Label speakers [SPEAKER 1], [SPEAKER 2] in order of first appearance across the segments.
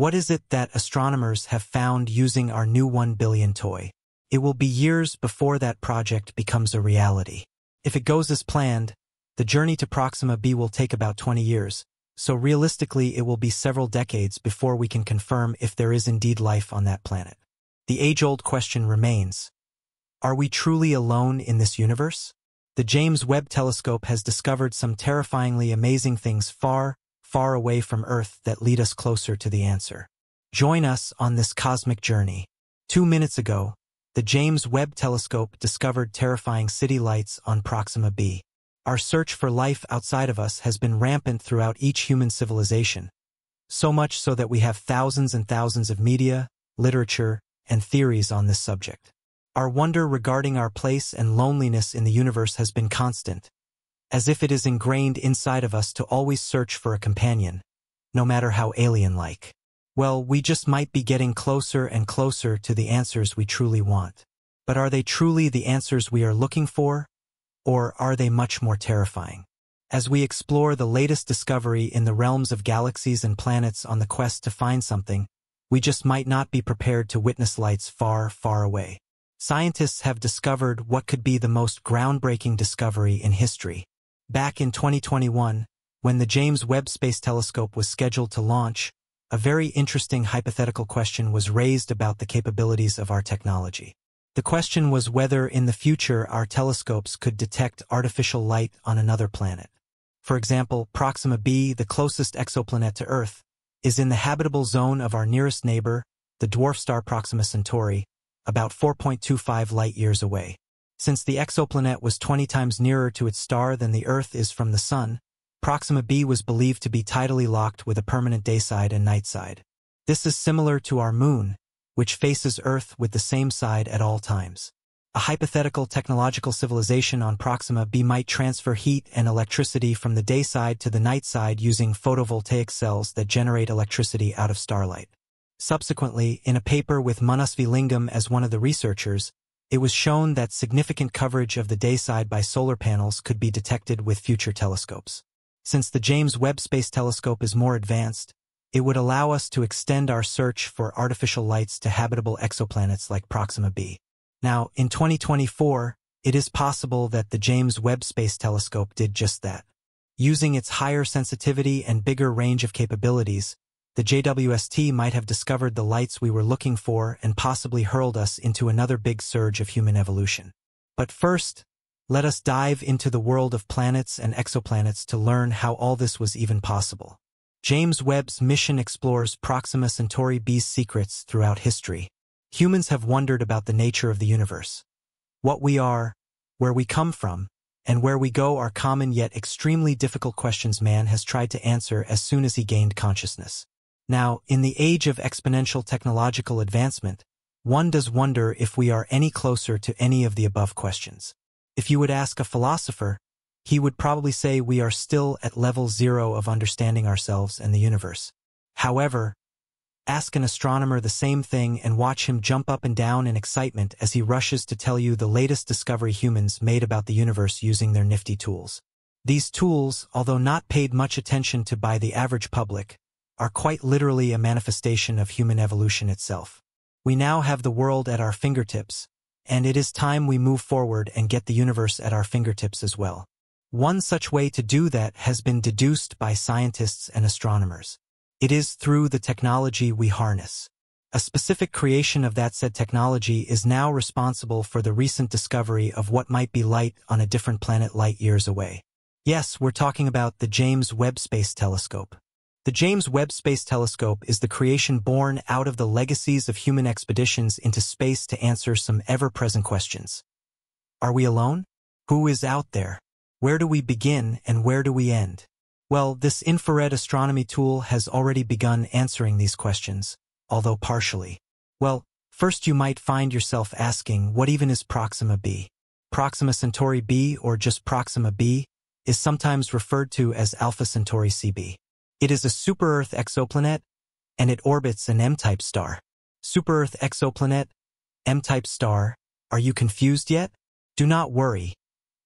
[SPEAKER 1] What is it that astronomers have found using our new 1 billion toy? It will be years before that project becomes a reality. If it goes as planned, the journey to Proxima b will take about 20 years, so realistically it will be several decades before we can confirm if there is indeed life on that planet. The age-old question remains, are we truly alone in this universe? The James Webb Telescope has discovered some terrifyingly amazing things far, far away from Earth that lead us closer to the answer. Join us on this cosmic journey. Two minutes ago, the James Webb Telescope discovered terrifying city lights on Proxima b. Our search for life outside of us has been rampant throughout each human civilization, so much so that we have thousands and thousands of media, literature, and theories on this subject. Our wonder regarding our place and loneliness in the universe has been constant, as if it is ingrained inside of us to always search for a companion, no matter how alien-like. Well, we just might be getting closer and closer to the answers we truly want. But are they truly the answers we are looking for? Or are they much more terrifying? As we explore the latest discovery in the realms of galaxies and planets on the quest to find something, we just might not be prepared to witness lights far, far away. Scientists have discovered what could be the most groundbreaking discovery in history. Back in 2021, when the James Webb Space Telescope was scheduled to launch, a very interesting hypothetical question was raised about the capabilities of our technology. The question was whether in the future our telescopes could detect artificial light on another planet. For example, Proxima b, the closest exoplanet to Earth, is in the habitable zone of our nearest neighbor, the dwarf star Proxima Centauri, about 4.25 light-years away. Since the exoplanet was 20 times nearer to its star than the Earth is from the Sun, Proxima b was believed to be tidally locked with a permanent dayside and nightside. This is similar to our Moon, which faces Earth with the same side at all times. A hypothetical technological civilization on Proxima b might transfer heat and electricity from the dayside to the nightside using photovoltaic cells that generate electricity out of starlight. Subsequently, in a paper with Manasvi Lingam as one of the researchers, it was shown that significant coverage of the dayside by solar panels could be detected with future telescopes. Since the James Webb Space Telescope is more advanced, it would allow us to extend our search for artificial lights to habitable exoplanets like Proxima b. Now, in 2024, it is possible that the James Webb Space Telescope did just that. Using its higher sensitivity and bigger range of capabilities, the JWST might have discovered the lights we were looking for and possibly hurled us into another big surge of human evolution. But first, let us dive into the world of planets and exoplanets to learn how all this was even possible. James Webb's mission explores Proxima Centauri b's secrets throughout history. Humans have wondered about the nature of the universe. What we are, where we come from, and where we go are common yet extremely difficult questions man has tried to answer as soon as he gained consciousness. Now, in the age of exponential technological advancement, one does wonder if we are any closer to any of the above questions. If you would ask a philosopher, he would probably say we are still at level zero of understanding ourselves and the universe. However, ask an astronomer the same thing and watch him jump up and down in excitement as he rushes to tell you the latest discovery humans made about the universe using their nifty tools. These tools, although not paid much attention to by the average public, are quite literally a manifestation of human evolution itself. We now have the world at our fingertips, and it is time we move forward and get the universe at our fingertips as well. One such way to do that has been deduced by scientists and astronomers. It is through the technology we harness. A specific creation of that said technology is now responsible for the recent discovery of what might be light on a different planet light years away. Yes, we're talking about the James Webb Space Telescope. The James Webb Space Telescope is the creation born out of the legacies of human expeditions into space to answer some ever-present questions. Are we alone? Who is out there? Where do we begin and where do we end? Well, this infrared astronomy tool has already begun answering these questions, although partially. Well, first you might find yourself asking what even is Proxima b? Proxima Centauri b, or just Proxima b, is sometimes referred to as Alpha Centauri cb. It is a super-Earth exoplanet, and it orbits an M-type star. Super-Earth exoplanet, M-type star, are you confused yet? Do not worry,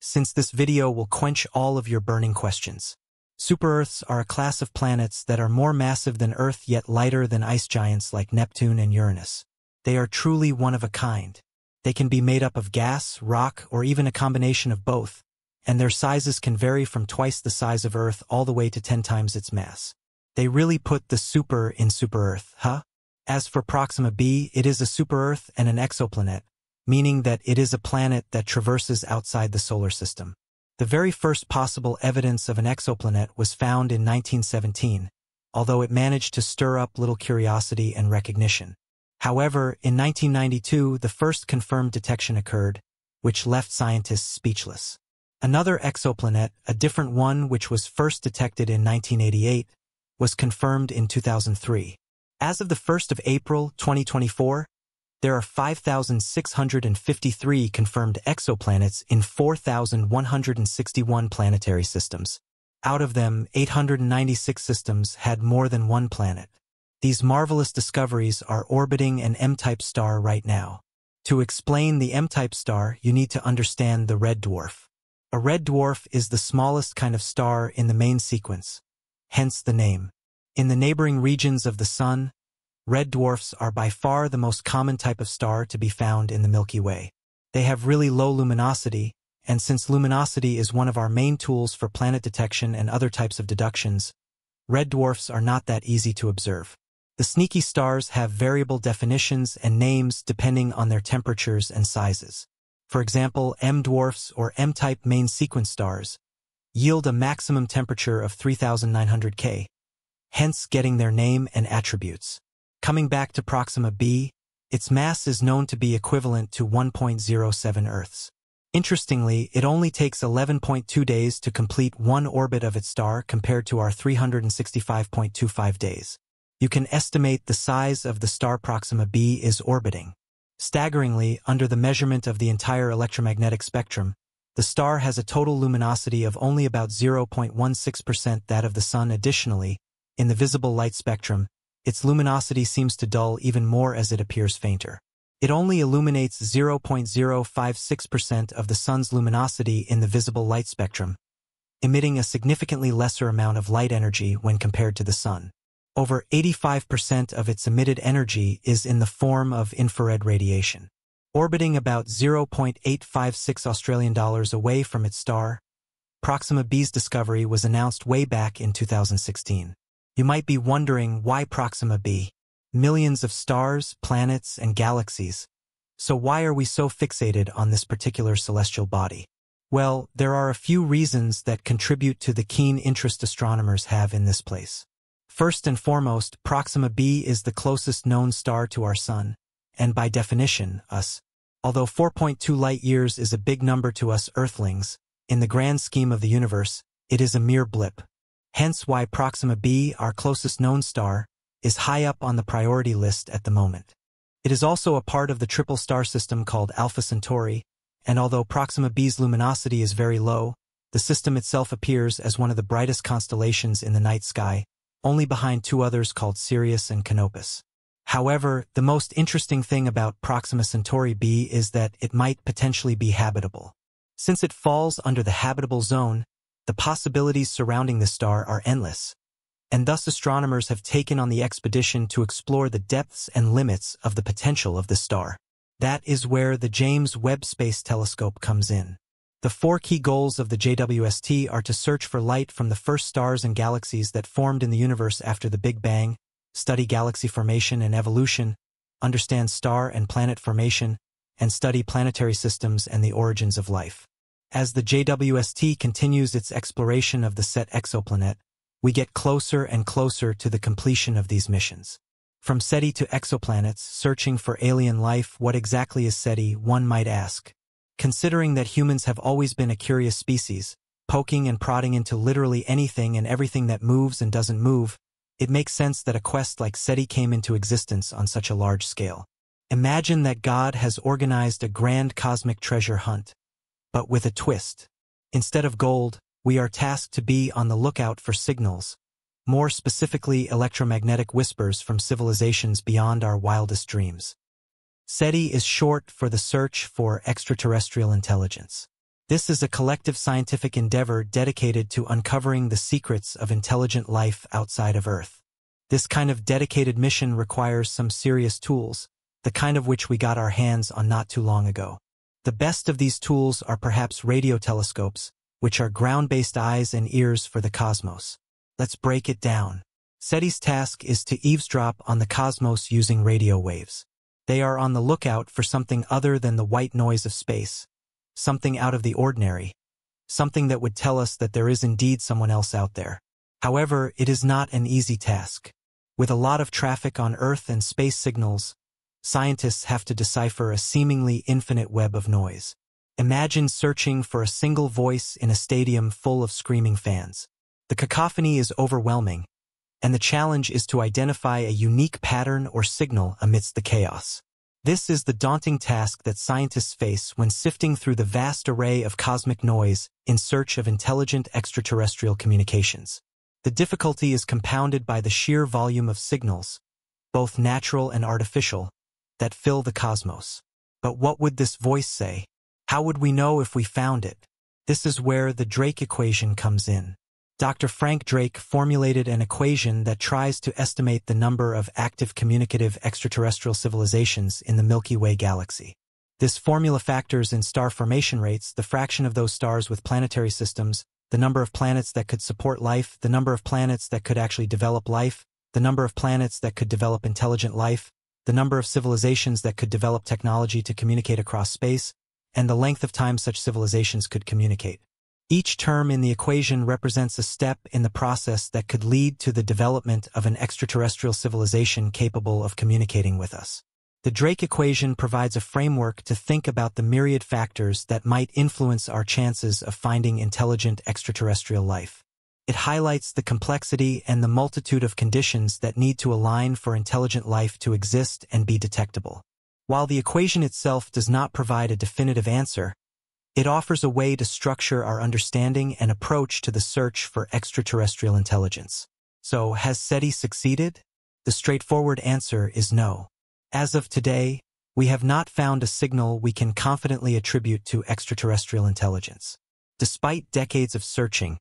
[SPEAKER 1] since this video will quench all of your burning questions. Super-Earths are a class of planets that are more massive than Earth yet lighter than ice giants like Neptune and Uranus. They are truly one of a kind. They can be made up of gas, rock, or even a combination of both, and their sizes can vary from twice the size of Earth all the way to 10 times its mass. They really put the super in super-Earth, huh? As for Proxima b, it is a super-Earth and an exoplanet, meaning that it is a planet that traverses outside the solar system. The very first possible evidence of an exoplanet was found in 1917, although it managed to stir up little curiosity and recognition. However, in 1992, the first confirmed detection occurred, which left scientists speechless. Another exoplanet, a different one which was first detected in 1988, was confirmed in 2003. As of the 1st of April 2024, there are 5,653 confirmed exoplanets in 4,161 planetary systems. Out of them, 896 systems had more than one planet. These marvelous discoveries are orbiting an M-type star right now. To explain the M-type star, you need to understand the red dwarf. A red dwarf is the smallest kind of star in the main sequence, hence the name. In the neighboring regions of the Sun, red dwarfs are by far the most common type of star to be found in the Milky Way. They have really low luminosity, and since luminosity is one of our main tools for planet detection and other types of deductions, red dwarfs are not that easy to observe. The sneaky stars have variable definitions and names depending on their temperatures and sizes for example M-dwarfs or M-type main sequence stars, yield a maximum temperature of 3900 K, hence getting their name and attributes. Coming back to Proxima b, its mass is known to be equivalent to 1.07 Earths. Interestingly, it only takes 11.2 days to complete one orbit of its star compared to our 365.25 days. You can estimate the size of the star Proxima b is orbiting. Staggeringly, under the measurement of the entire electromagnetic spectrum, the star has a total luminosity of only about 0.16% that of the sun. Additionally, in the visible light spectrum, its luminosity seems to dull even more as it appears fainter. It only illuminates 0.056% of the sun's luminosity in the visible light spectrum, emitting a significantly lesser amount of light energy when compared to the sun over 85% of its emitted energy is in the form of infrared radiation. Orbiting about 0.856 Australian dollars away from its star, Proxima B's discovery was announced way back in 2016. You might be wondering why Proxima b? Millions of stars, planets, and galaxies. So why are we so fixated on this particular celestial body? Well, there are a few reasons that contribute to the keen interest astronomers have in this place. First and foremost, Proxima b is the closest known star to our Sun, and by definition, us. Although 4.2 light-years is a big number to us Earthlings, in the grand scheme of the universe, it is a mere blip. Hence why Proxima b, our closest known star, is high up on the priority list at the moment. It is also a part of the triple star system called Alpha Centauri, and although Proxima b's luminosity is very low, the system itself appears as one of the brightest constellations in the night sky, only behind two others called Sirius and Canopus. However, the most interesting thing about Proxima Centauri b is that it might potentially be habitable. Since it falls under the habitable zone, the possibilities surrounding the star are endless, and thus astronomers have taken on the expedition to explore the depths and limits of the potential of the star. That is where the James Webb Space Telescope comes in. The four key goals of the JWST are to search for light from the first stars and galaxies that formed in the universe after the Big Bang, study galaxy formation and evolution, understand star and planet formation, and study planetary systems and the origins of life. As the JWST continues its exploration of the set exoplanet, we get closer and closer to the completion of these missions. From SETI to exoplanets, searching for alien life, what exactly is SETI, one might ask. Considering that humans have always been a curious species, poking and prodding into literally anything and everything that moves and doesn't move, it makes sense that a quest like SETI came into existence on such a large scale. Imagine that God has organized a grand cosmic treasure hunt, but with a twist. Instead of gold, we are tasked to be on the lookout for signals, more specifically electromagnetic whispers from civilizations beyond our wildest dreams. SETI is short for the Search for Extraterrestrial Intelligence. This is a collective scientific endeavor dedicated to uncovering the secrets of intelligent life outside of Earth. This kind of dedicated mission requires some serious tools, the kind of which we got our hands on not too long ago. The best of these tools are perhaps radio telescopes, which are ground-based eyes and ears for the cosmos. Let's break it down. SETI's task is to eavesdrop on the cosmos using radio waves. They are on the lookout for something other than the white noise of space, something out of the ordinary, something that would tell us that there is indeed someone else out there. However, it is not an easy task. With a lot of traffic on Earth and space signals, scientists have to decipher a seemingly infinite web of noise. Imagine searching for a single voice in a stadium full of screaming fans. The cacophony is overwhelming, and the challenge is to identify a unique pattern or signal amidst the chaos. This is the daunting task that scientists face when sifting through the vast array of cosmic noise in search of intelligent extraterrestrial communications. The difficulty is compounded by the sheer volume of signals, both natural and artificial, that fill the cosmos. But what would this voice say? How would we know if we found it? This is where the Drake equation comes in. Dr. Frank Drake formulated an equation that tries to estimate the number of active communicative extraterrestrial civilizations in the Milky Way galaxy. This formula factors in star formation rates, the fraction of those stars with planetary systems, the number of planets that could support life, the number of planets that could actually develop life, the number of planets that could develop intelligent life, the number of civilizations that could develop technology to communicate across space, and the length of time such civilizations could communicate. Each term in the equation represents a step in the process that could lead to the development of an extraterrestrial civilization capable of communicating with us. The Drake equation provides a framework to think about the myriad factors that might influence our chances of finding intelligent extraterrestrial life. It highlights the complexity and the multitude of conditions that need to align for intelligent life to exist and be detectable. While the equation itself does not provide a definitive answer, it offers a way to structure our understanding and approach to the search for extraterrestrial intelligence. So, has SETI succeeded? The straightforward answer is no. As of today, we have not found a signal we can confidently attribute to extraterrestrial intelligence. Despite decades of searching,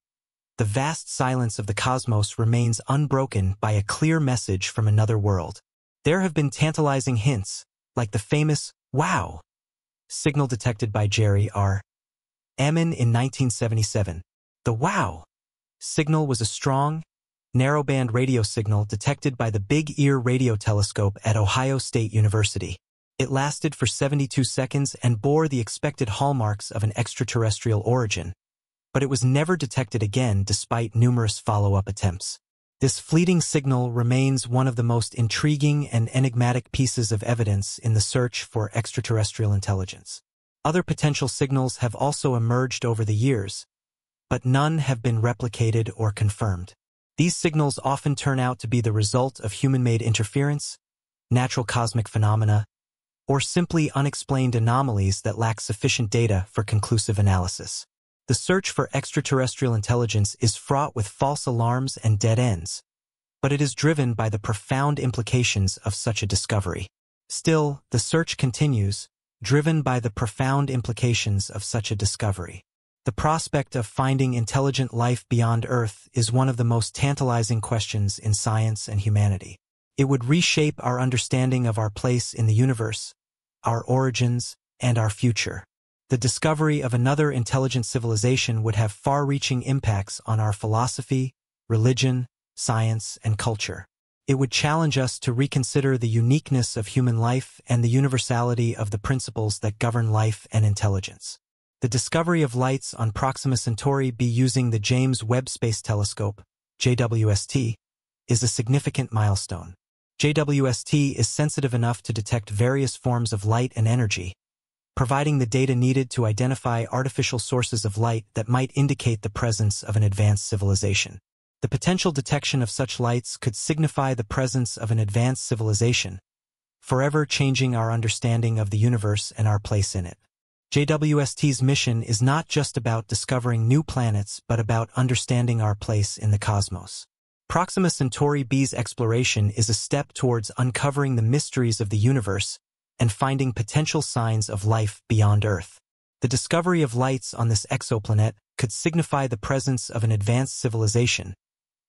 [SPEAKER 1] the vast silence of the cosmos remains unbroken by a clear message from another world. There have been tantalizing hints, like the famous wow signal detected by Jerry R. Ammon in 1977. The WOW signal was a strong, narrowband radio signal detected by the Big Ear Radio Telescope at Ohio State University. It lasted for 72 seconds and bore the expected hallmarks of an extraterrestrial origin, but it was never detected again despite numerous follow-up attempts. This fleeting signal remains one of the most intriguing and enigmatic pieces of evidence in the search for extraterrestrial intelligence. Other potential signals have also emerged over the years, but none have been replicated or confirmed. These signals often turn out to be the result of human-made interference, natural cosmic phenomena, or simply unexplained anomalies that lack sufficient data for conclusive analysis. The search for extraterrestrial intelligence is fraught with false alarms and dead ends, but it is driven by the profound implications of such a discovery. Still, the search continues, driven by the profound implications of such a discovery. The prospect of finding intelligent life beyond Earth is one of the most tantalizing questions in science and humanity. It would reshape our understanding of our place in the universe, our origins, and our future the discovery of another intelligent civilization would have far-reaching impacts on our philosophy, religion, science, and culture. It would challenge us to reconsider the uniqueness of human life and the universality of the principles that govern life and intelligence. The discovery of lights on Proxima Centauri B using the James Webb Space Telescope, JWST, is a significant milestone. JWST is sensitive enough to detect various forms of light and energy, providing the data needed to identify artificial sources of light that might indicate the presence of an advanced civilization. The potential detection of such lights could signify the presence of an advanced civilization, forever changing our understanding of the universe and our place in it. JWST's mission is not just about discovering new planets, but about understanding our place in the cosmos. Proxima Centauri B's exploration is a step towards uncovering the mysteries of the universe and finding potential signs of life beyond Earth. The discovery of lights on this exoplanet could signify the presence of an advanced civilization,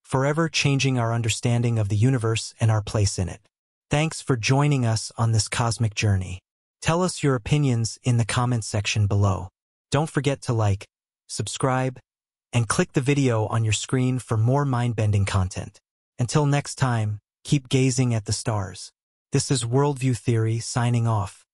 [SPEAKER 1] forever changing our understanding of the universe and our place in it. Thanks for joining us on this cosmic journey. Tell us your opinions in the comments section below. Don't forget to like, subscribe, and click the video on your screen for more mind-bending content. Until next time, keep gazing at the stars. This is Worldview Theory signing off.